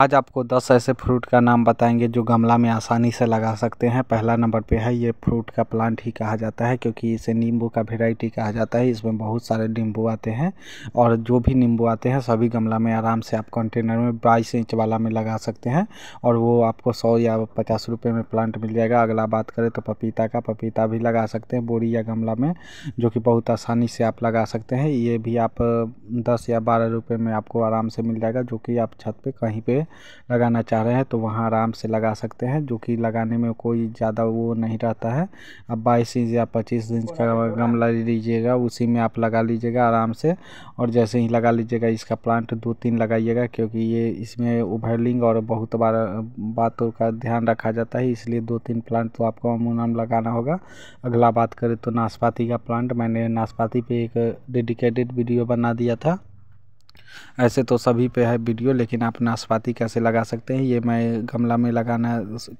आज आपको 10 ऐसे फ्रूट का नाम बताएंगे जो गमला में आसानी से लगा सकते हैं पहला नंबर पे है ये फ्रूट का प्लांट ही कहा जाता है क्योंकि इसे नींबू का वेराइटी कहा जाता है इसमें बहुत सारे नींबू आते हैं और जो भी नींबू आते हैं सभी गमला में आराम से आप कंटेनर में बाईस इंच वाला में लगा सकते हैं और वो आपको सौ या पचास रुपये में प्लांट मिल जाएगा अगला बात करें तो पपीता का पपीता भी लगा सकते हैं बोरी या गमला में जो कि बहुत आसानी से आप लगा सकते हैं ये भी आप दस या बारह रुपये में आपको आराम से मिल जाएगा जो कि आप छत पर कहीं पर लगाना चाह रहे हैं तो वहाँ आराम से लगा सकते हैं जो कि लगाने में कोई ज़्यादा वो नहीं रहता है अब बाईस इंच या पच्चीस इंच का गमला लीजिएगा उसी में आप लगा लीजिएगा आराम से और जैसे ही लगा लीजिएगा इसका प्लांट दो तीन लगाइएगा क्योंकि ये इसमें उभरलिंग और बहुत बार बातों का ध्यान रखा जाता है इसलिए दो तीन प्लांट तो आपको अमूमन लगाना होगा अगला बात करें तो नाशपाती का प्लांट मैंने नाशपाती पर एक डेडिकेटेड वीडियो बना दिया था ऐसे तो सभी पे है वीडियो लेकिन आप नाशपाती कैसे लगा सकते हैं ये मैं गमला में लगाना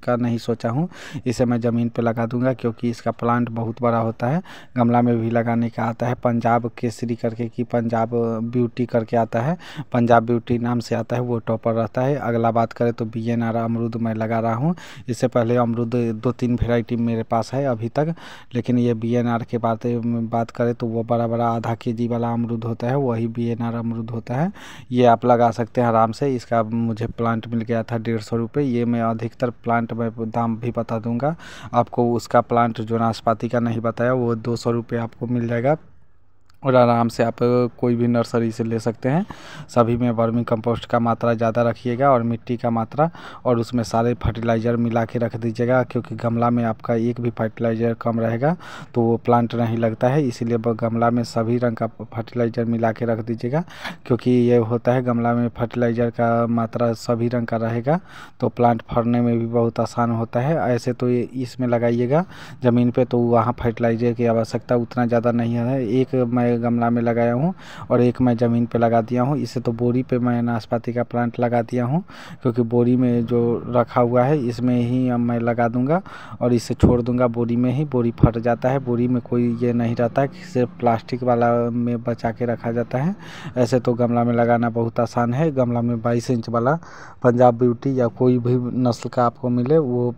का नहीं सोचा हूँ इसे मैं ज़मीन पे लगा दूँगा क्योंकि इसका प्लांट बहुत बड़ा होता है गमला में भी लगाने का आता है पंजाब केसरी करके कि पंजाब ब्यूटी करके आता है पंजाब ब्यूटी नाम से आता है वो टॉपर रहता है अगला बात करें तो बी एन आर अमरूद मैं लगा रहा हूँ इससे पहले अमरूद दो तीन वेराइटी मेरे पास है अभी तक लेकिन ये बी एन आर के बात बात करें तो वो बड़ा बड़ा आधा के जी वाला अमरूद होता है वही बी एन आर अमरूद होता है जाता है ये आप लगा सकते हैं आराम से इसका मुझे प्लांट मिल गया था डेढ़ सौ रुपये ये मैं अधिकतर प्लांट में दाम भी बता दूंगा आपको उसका प्लांट जो नाशपाती का नहीं बताया वो दो सौ रुपये आपको मिल जाएगा और आराम से आप कोई भी नर्सरी से ले सकते हैं सभी में वर्मी कंपोस्ट का मात्रा ज़्यादा रखिएगा और मिट्टी का मात्रा और उसमें सारे फर्टिलाइज़र मिला के रख दीजिएगा क्योंकि गमला में आपका एक भी फर्टिलाइज़र कम रहेगा तो वो प्लांट नहीं लगता है इसीलिए गमला में सभी रंग का फर्टिलाइज़र मिला के रख दीजिएगा क्योंकि ये होता है गमला में फर्टिलाइज़र का मात्रा सभी रंग का रहेगा तो प्लांट फरने में भी बहुत आसान होता है ऐसे तो ये इसमें लगाइएगा ज़मीन पर तो वहाँ फर्टिलाइज़र की आवश्यकता उतना ज़्यादा नहीं है एक मैं मैं गमला में लगाया हूँ और एक मैं ज़मीन पे लगा दिया हूँ इसे तो बोरी पे मैं नाशपाती का प्लांट लगा दिया हूँ क्योंकि बोरी में जो रखा हुआ है इसमें ही मैं लगा दूँगा और इसे छोड़ दूँगा बोरी में ही बोरी फट जाता है बोरी में कोई ये नहीं रहता कि सिर्फ प्लास्टिक वाला में बचा के रखा जाता है ऐसे तो गमला में लगाना बहुत आसान है गमला में बाईस इंच वाला पंजाब ब्यूटी या कोई भी नस्ल का आपको मिले वो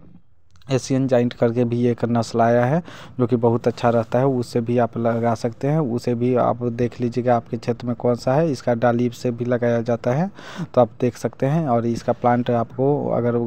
एशियन जाइंट करके भी एक नस्ल आया है जो कि बहुत अच्छा रहता है उससे भी आप लगा सकते हैं उसे भी आप देख लीजिएगा आपके क्षेत्र में कौन सा है इसका डालीब से भी लगाया जाता है तो आप देख सकते हैं और इसका प्लांट आपको अगर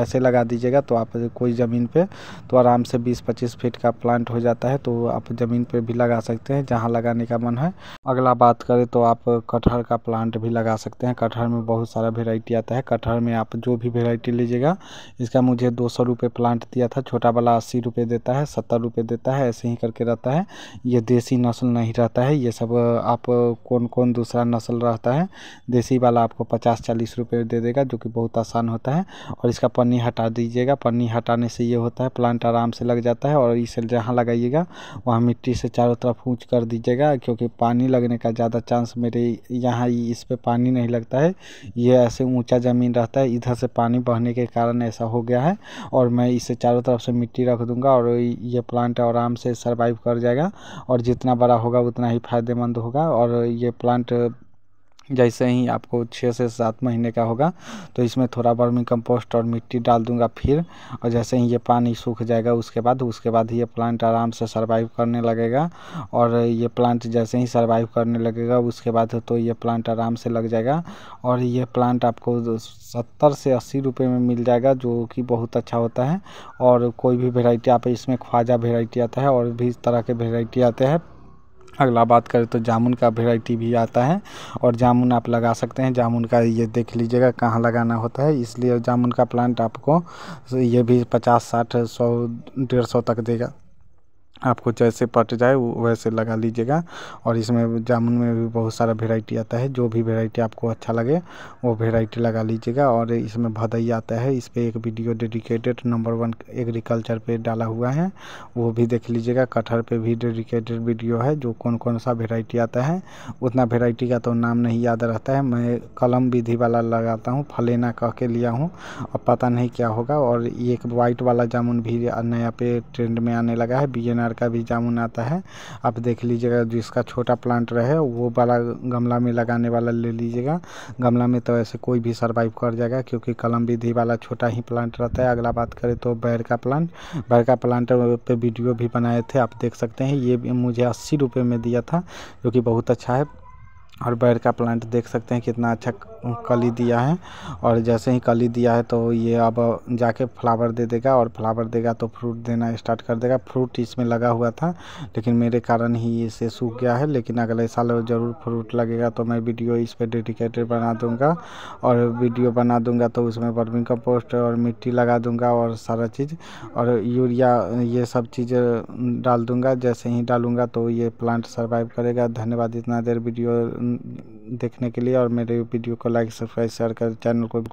ऐसे लगा दीजिएगा तो आप कोई ज़मीन पे तो आराम से 20-25 फीट का प्लांट हो जाता है तो आप ज़मीन पर भी लगा सकते हैं जहाँ लगाने का मन है अगला बात करें तो आप कटहर का प्लांट भी लगा सकते हैं कटहर में बहुत सारा वेराइटी आता है कटहर में आप जो भी वेराइटी लीजिएगा इसका मुझे दो सौ प्लांट प्लांट दिया था छोटा वाला अस्सी रुपये देता है सत्तर रुपये देता है ऐसे ही करके रहता है ये देसी नस्ल नहीं रहता है ये सब आप कौन कौन दूसरा नस्ल रहता है देसी वाला आपको पचास चालीस रुपये दे देगा जो कि बहुत आसान होता है और इसका पन्नी हटा दीजिएगा पन्नी हटाने से ये होता है प्लांट आराम से लग जाता है और इसे जहाँ लगाइएगा वहाँ मिट्टी से चारों तरफ ऊँच कर दीजिएगा क्योंकि पानी लगने का ज़्यादा चांस मेरे यहाँ इस पर पानी नहीं लगता है ये ऐसे ऊँचा ज़मीन रहता है इधर से पानी बहने के कारण ऐसा हो गया है और मैं इस से चारों तरफ से मिट्टी रख दूंगा और ये प्लांट आराम से सर्वाइव कर जाएगा और जितना बड़ा होगा उतना ही फायदेमंद होगा और ये प्लांट जैसे ही आपको छः से सात महीने का होगा तो इसमें थोड़ा बर्मी कंपोस्ट और मिट्टी डाल दूंगा फिर और जैसे ही ये पानी सूख जाएगा उसके बाद उसके बाद ये प्लांट आराम से सरवाइव करने लगेगा और ये प्लांट जैसे ही सरवाइव करने लगेगा उसके बाद तो ये प्लांट आराम से लग जाएगा और ये प्लांट आपको सत्तर से अस्सी रुपये में मिल जाएगा जो कि बहुत अच्छा होता है और कोई भी वेराइटी आप इसमें ख्वाजा वेराइटी आता है और भी तरह के वेराइटी आते हैं अगला बात करें तो जामुन का वेराइटी भी आता है और जामुन आप लगा सकते हैं जामुन का ये देख लीजिएगा कहाँ लगाना होता है इसलिए जामुन का प्लांट आपको ये भी पचास साठ सौ डेढ़ सौ तक देगा आपको जैसे पट जाए वैसे लगा लीजिएगा और इसमें जामुन में भी बहुत सारा वेराइटी आता है जो भी वेराइटी आपको अच्छा लगे वो वेराइटी लगा लीजिएगा और इसमें भदई आता है इस पर एक video dedicated number one agriculture पे डाला हुआ है वो भी देख लीजिएगा कटहर पे भी डेडिकेटेड वीडियो है जो कौन कौन सा वेराइटी आता है उतना वेराइटी का तो नाम नहीं याद रहता है मैं कलम विधि वाला लगाता हूँ फलेना कह के लिया हूँ और पता नहीं क्या होगा और एक वाइट वाला जामुन भी नया पे ट्रेंड में आने लगा है बी अनार का भी जामुन आता है आप देख लीजिएगा जिसका छोटा प्लांट रहे वो वाला गमला में लगाने वाला ले लीजिएगा गमला में तो ऐसे कोई भी सर्वाइव कर जाएगा क्योंकि कलम विधि वाला छोटा ही प्लांट रहता है अगला बात करें तो बैर का प्लांट बैर का प्लांट पे वीडियो भी बनाए थे आप देख सकते हैं ये मुझे अस्सी रुपये में दिया था जो कि बहुत अच्छा है और बैर का प्लांट देख सकते हैं कितना अच्छा कली दिया है और जैसे ही कली दिया है तो ये अब जाके फ्लावर दे देगा और फ्लावर देगा तो फ्रूट देना स्टार्ट कर देगा फ्रूट इसमें लगा हुआ था लेकिन मेरे कारण ही इसे सूख गया है लेकिन अगले साल ज़रूर फ्रूट लगेगा तो मैं वीडियो इस पर डेडिकेटेड बना दूँगा और वीडियो बना दूँगा तो उसमें वर्मी कंपोस्ट और मिट्टी लगा दूँगा और सारा चीज़ और यूरिया ये सब चीज़ डाल दूँगा जैसे ही डालूँगा तो ये प्लांट सर्वाइव करेगा धन्यवाद इतना देर वीडियो देखने के लिए और मेरे वीडियो को लाइक सब्सक्राइब शेयर कर चैनल को